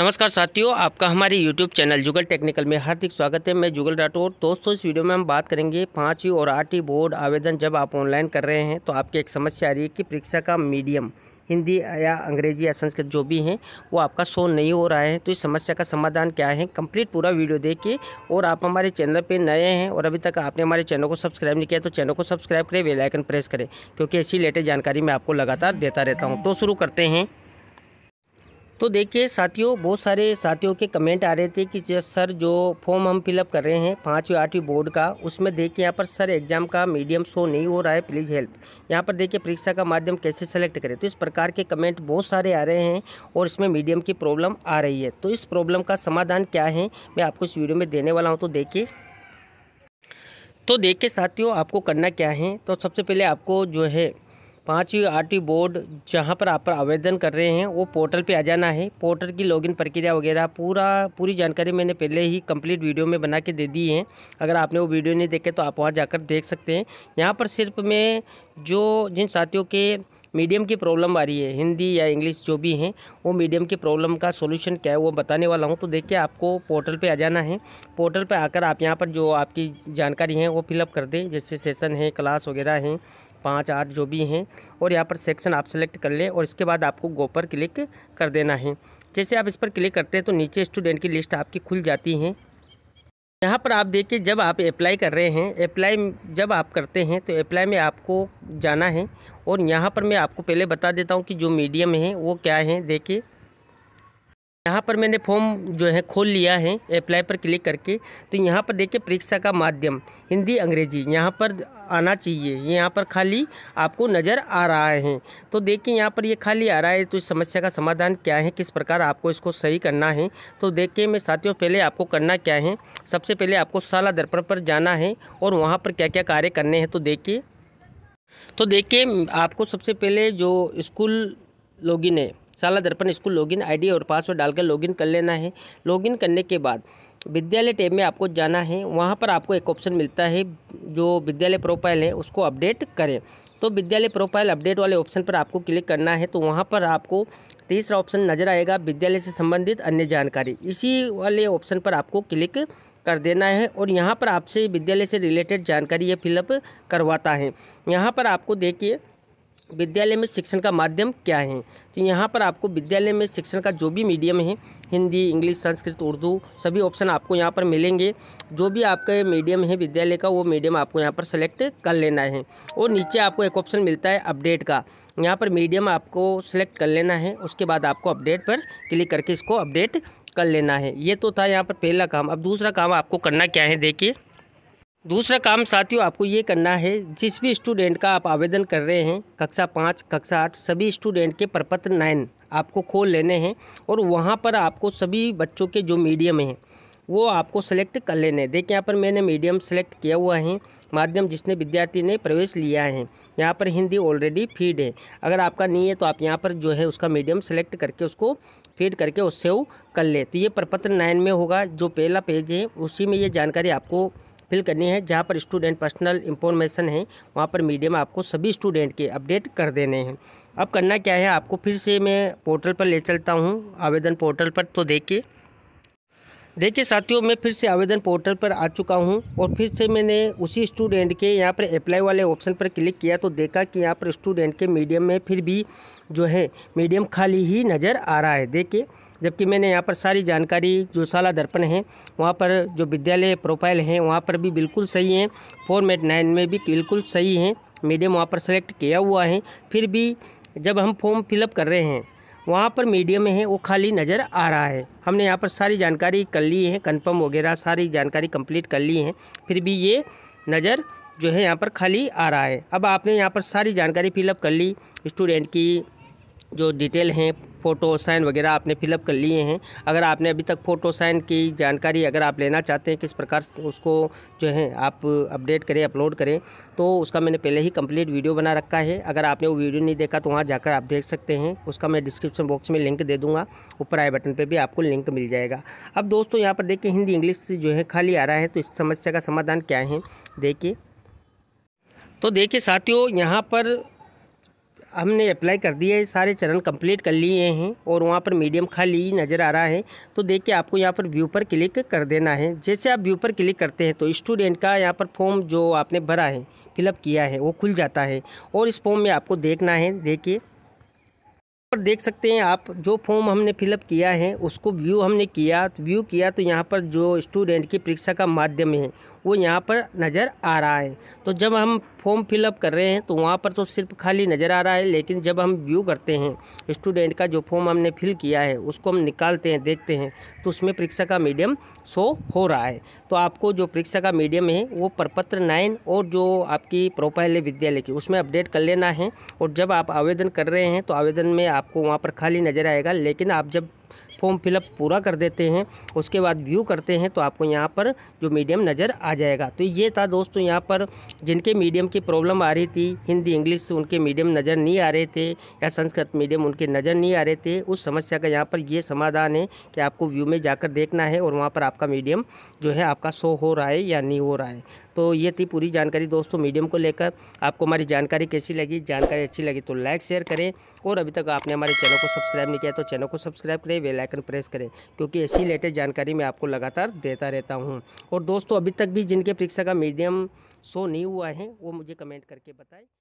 नमस्कार साथियों आपका हमारे YouTube चैनल जुगल टेक्निकल में हार्दिक स्वागत है मैं जुगल राठौर दोस्तों इस वीडियो में हम बात करेंगे पाँचवीं और आठवीं बोर्ड आवेदन जब आप ऑनलाइन कर रहे हैं तो आपकी एक समस्या आ रही है कि परीक्षा का मीडियम हिंदी या अंग्रेजी या संस्कृत जो भी हैं वो आपका शो नहीं हो रहा है तो इस समस्या का समाधान क्या है कंप्लीट पूरा वीडियो देखिए और आप हमारे चैनल पे नए हैं और अभी तक आपने हमारे चैनल को सब्सक्राइब नहीं किया तो चैनल को सब्सक्राइब करें आइकन प्रेस करें क्योंकि ऐसी लेटेस्ट जानकारी मैं आपको लगातार देता रहता हूँ तो शुरू करते हैं तो देखिए साथियों बहुत सारे साथियों के कमेंट आ रहे थे कि सर जो फॉर्म हम फिलअप कर रहे हैं पाँचवीं आठवीं बोर्ड का उसमें देखिए यहाँ पर सर एग्जाम का मीडियम शो नहीं हो रहा है प्लीज़ हेल्प यहाँ पर देखिए परीक्षा का माध्यम कैसे सेलेक्ट करें तो इस प्रकार के कमेंट बहुत सारे आ रहे हैं और इसमें मीडियम की प्रॉब्लम आ रही है तो इस प्रॉब्लम का समाधान क्या है मैं आपको इस वीडियो में देने वाला हूँ तो देखिए तो देखिए साथियों आपको करना क्या है तो सबसे पहले आपको जो है पाँचवीं यू आर टी बोर्ड जहाँ पर आप आवेदन कर रहे हैं वो पोर्टल पे आ जाना है पोर्टल की लॉगिन प्रक्रिया वगैरह पूरा पूरी जानकारी मैंने पहले ही कंप्लीट वीडियो में बना के दे दी है अगर आपने वो वीडियो नहीं देखे तो आप वहाँ जाकर देख सकते हैं यहाँ पर सिर्फ मैं जो जिन साथियों के मीडियम की प्रॉब्लम आ रही है हिंदी या इंग्लिश जो भी हैं वो मीडियम की प्रॉब्लम का सोल्यूशन क्या है वो बताने वाला हूँ तो देखिए आपको पोर्टल पे आ जाना है पोर्टल पे आकर आप यहाँ पर जो आपकी जानकारी है वो फिलअप कर दें जैसे सेशन है क्लास वगैरह हैं पाँच आठ जो भी हैं और यहाँ पर सेक्शन आप सेलेक्ट कर लें और इसके बाद आपको गो पर क्लिक कर देना है जैसे आप इस पर क्लिक करते हैं तो नीचे स्टूडेंट की लिस्ट आपकी खुल जाती है यहाँ पर आप देखिए जब आप अप्लाई कर रहे हैं अप्लाई जब आप करते हैं तो अप्लाई में आपको जाना है और यहाँ पर मैं आपको पहले बता देता हूँ कि जो मीडियम है वो क्या है देखिए यहाँ पर मैंने फॉर्म जो है खोल लिया है अप्लाई पर क्लिक करके तो यहाँ पर देखिए परीक्षा का माध्यम हिंदी अंग्रेजी यहाँ पर आना चाहिए यहाँ पर खाली आपको नज़र आ रहा है तो देखिए यहाँ पर ये यह खाली आ रहा है तो इस समस्या का समाधान क्या है किस प्रकार आपको इसको सही करना है तो देखिए मैं साथियों पहले आपको करना क्या है सबसे पहले आपको शाला दर्पण पर जाना है और वहाँ पर क्या क्या कार्य करने हैं तो देखिए तो देखिए आपको सबसे पहले जो स्कूल लॉगिन है Shala Darpan school login ID और पासवर्ड डालकर लॉगिन कर लेना है लॉगिन करने के बाद विद्यालय टैब में आपको जाना है वहाँ पर आपको एक ऑप्शन मिलता है जो विद्यालय प्रोफाइल है उसको अपडेट करें तो विद्यालय प्रोफाइल अपडेट वाले ऑप्शन पर आपको क्लिक करना है तो वहाँ पर आपको तीसरा ऑप्शन नज़र आएगा विद्यालय से संबंधित अन्य जानकारी इसी वाले ऑप्शन पर आपको क्लिक कर देना है और यहाँ पर आपसे विद्यालय से रिलेटेड जानकारी ये फिलअप करवाता है यहाँ पर आपको देखिए विद्यालय में शिक्षण का माध्यम क्या है तो यहाँ पर आपको विद्यालय में शिक्षण का जो भी मीडियम है हिंदी इंग्लिश संस्कृत उर्दू सभी ऑप्शन आपको यहाँ पर मिलेंगे जो भी आपका मीडियम है विद्यालय का वो मीडियम आपको यहाँ पर सेलेक्ट कर लेना है और नीचे आपको एक ऑप्शन मिलता है अपडेट का यहाँ पर मीडियम आपको सेलेक्ट कर लेना है उसके बाद आपको अपडेट पर क्लिक करके इसको अपडेट कर लेना है ये तो था यहाँ पर पहला काम अब दूसरा काम आपको करना क्या है देखिए दूसरा काम साथियों आपको ये करना है जिस भी स्टूडेंट का आप आवेदन कर रहे हैं कक्षा पाँच कक्षा आठ सभी स्टूडेंट के प्रपत्र नाइन आपको खोल लेने हैं और वहाँ पर आपको सभी बच्चों के जो मीडियम हैं वो आपको सेलेक्ट कर लेने हैं देखिए यहाँ पर मैंने मीडियम सेलेक्ट किया हुआ है माध्यम जिसने विद्यार्थी ने प्रवेश लिया है यहाँ पर हिंदी ऑलरेडी फीड है अगर आपका नहीं है तो आप यहाँ पर जो है उसका मीडियम सेलेक्ट करके उसको फीड करके उस सेव कर ले तो ये प्रपत्र नाइन में होगा जो पहला पेज है उसी में ये जानकारी आपको फिल करनी है जहाँ पर स्टूडेंट पर्सनल इंफॉर्मेशन है वहाँ पर मीडियम आपको सभी स्टूडेंट के अपडेट कर देने हैं अब करना क्या है आपको फिर से मैं पोर्टल पर ले चलता हूँ आवेदन पोर्टल पर तो देखिए देखिए साथियों मैं फिर से आवेदन पोर्टल पर आ चुका हूं और फिर से मैंने उसी स्टूडेंट के यहां पर अप्लाई वाले ऑप्शन पर क्लिक किया तो देखा कि यहां पर स्टूडेंट के मीडियम में फिर भी जो है मीडियम खाली ही नज़र आ रहा है देखिए जबकि मैंने यहाँ पर सारी जानकारी जो साला दर्पण है वहाँ पर जो विद्यालय प्रोफाइल हैं वहाँ पर भी बिल्कुल सही हैं फॉर्मेट नाइन में भी बिल्कुल सही हैं मीडियम वहाँ पर सेलेक्ट किया हुआ है फिर भी जब हम फॉर्म फिलअप कर रहे हैं वहाँ पर मीडियम है वो खाली नज़र आ रहा है हमने यहाँ पर सारी जानकारी कर ली है कन्फर्म वगैरह सारी जानकारी कम्प्लीट कर ली है फिर भी ये नज़र जो है यहाँ पर खाली आ रहा है अब आपने यहाँ पर सारी जानकारी फिलअप कर ली स्टूडेंट की जो डिटेल हैं फ़ोटो साइन वगैरह आपने फिलअप कर लिए हैं अगर आपने अभी तक फ़ोटो साइन की जानकारी अगर आप लेना चाहते हैं किस प्रकार उसको जो है आप अपडेट करें अपलोड करें तो उसका मैंने पहले ही कंप्लीट वीडियो बना रखा है अगर आपने वो वीडियो नहीं देखा तो वहाँ जाकर आप देख सकते हैं उसका मैं डिस्क्रिप्शन बॉक्स में लिंक दे दूँगा ऊपर आए बटन पर भी आपको लिंक मिल जाएगा अब दोस्तों यहाँ पर देखिए हिंदी इंग्लिश जो है खाली आ रहा है तो इस समस्या का समाधान क्या है देखिए तो देखिए साथियों यहाँ पर हमने अप्लाई कर दिया है सारे चरण कंप्लीट कर लिए हैं और वहाँ पर मीडियम खाली नज़र आ रहा है तो देख के आपको यहाँ पर व्यू पर क्लिक कर देना है जैसे आप व्यू पर क्लिक करते हैं तो स्टूडेंट का यहाँ पर फॉर्म जो आपने भरा है फिलअप किया है वो खुल जाता है और इस फॉर्म में आपको देखना है देखिए पर देख सकते हैं आप जो फॉर्म हमने फिलअप किया है उसको व्यू हमने किया व्यू किया तो यहाँ पर जो स्टूडेंट की परीक्षा का माध्यम है वो यहाँ पर नज़र आ रहा है तो जब हम फॉर्म फिलअप कर रहे हैं तो वहाँ पर तो सिर्फ खाली नज़र आ रहा है लेकिन जब हम व्यू करते हैं स्टूडेंट का जो फॉर्म हमने फिल किया है उसको हम निकालते हैं देखते हैं तो उसमें परीक्षा का मीडियम शो हो रहा है तो आपको जो परीक्षा का मीडियम है वो प्रपत्र नाइन और जो आपकी प्रोफाइल है विद्यालय की उसमें अपडेट कर लेना है और जब आप आवेदन कर रहे हैं तो आवेदन में आपको वहाँ पर खाली नज़र आएगा लेकिन आप जब फॉर्म फिलअप पूरा कर देते हैं उसके बाद व्यू करते हैं तो आपको यहाँ पर जो मीडियम नज़र आ जाएगा तो ये था दोस्तों यहाँ पर जिनके मीडियम की प्रॉब्लम आ रही थी हिंदी इंग्लिश उनके मीडियम नज़र नहीं आ रहे थे या संस्कृत मीडियम उनके नज़र नहीं आ रहे थे उस समस्या का यहाँ पर ये समाधान है कि आपको व्यू में जाकर देखना है और वहाँ पर आपका मीडियम जो है आपका शो हो रहा है या नहीं हो रहा है तो ये थी पूरी जानकारी दोस्तों मीडियम को लेकर आपको हमारी जानकारी कैसी लगी जानकारी अच्छी लगी तो लाइक शेयर करें और अभी तक आपने हमारे चैनल को सब्सक्राइब नहीं किया तो चैनल को सब्सक्राइब करें वेलाइकन प्रेस करें क्योंकि ऐसी लेटेस्ट जानकारी मैं आपको लगातार देता रहता हूँ और दोस्तों अभी तक भी जिनके परीक्षा का मीडियम शो नहीं हुआ है वो मुझे कमेंट करके बताएं